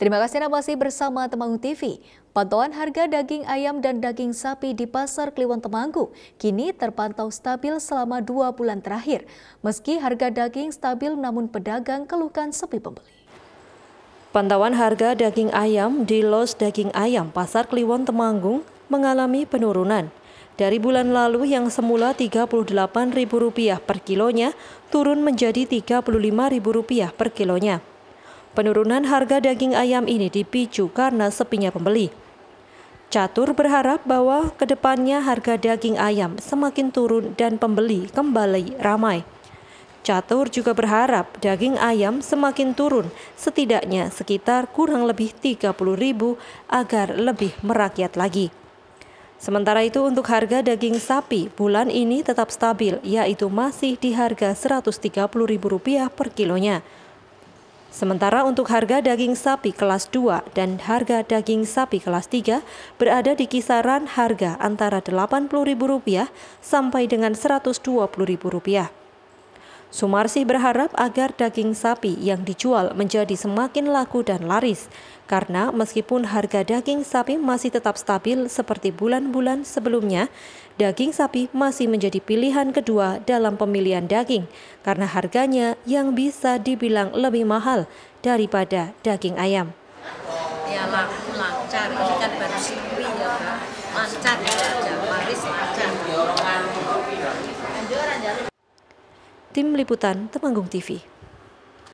Terima kasih Anda masih bersama Temanggung TV. Pantauan harga daging ayam dan daging sapi di Pasar Kliwon Temanggung kini terpantau stabil selama dua bulan terakhir. Meski harga daging stabil namun pedagang keluhkan sepi pembeli. Pantauan harga daging ayam di Los Daging Ayam Pasar Kliwon Temanggung mengalami penurunan. Dari bulan lalu yang semula Rp38.000 per kilonya turun menjadi Rp35.000 per kilonya. Penurunan harga daging ayam ini dipicu karena sepinya pembeli. Catur berharap bahwa kedepannya harga daging ayam semakin turun dan pembeli kembali ramai. Catur juga berharap daging ayam semakin turun setidaknya sekitar kurang lebih Rp30.000 agar lebih merakyat lagi. Sementara itu untuk harga daging sapi bulan ini tetap stabil yaitu masih di harga Rp130.000 per kilonya. Sementara untuk harga daging sapi kelas 2 dan harga daging sapi kelas 3 berada di kisaran harga antara Rp80.000 sampai dengan Rp120.000. Sumarsi berharap agar daging sapi yang dijual menjadi semakin laku dan laris, karena meskipun harga daging sapi masih tetap stabil seperti bulan-bulan sebelumnya, daging sapi masih menjadi pilihan kedua dalam pemilihan daging karena harganya yang bisa dibilang lebih mahal daripada daging ayam. Ya lancar, ini kan barang ya lancar ya, laris lancar. Tim Liputan Temanggung TV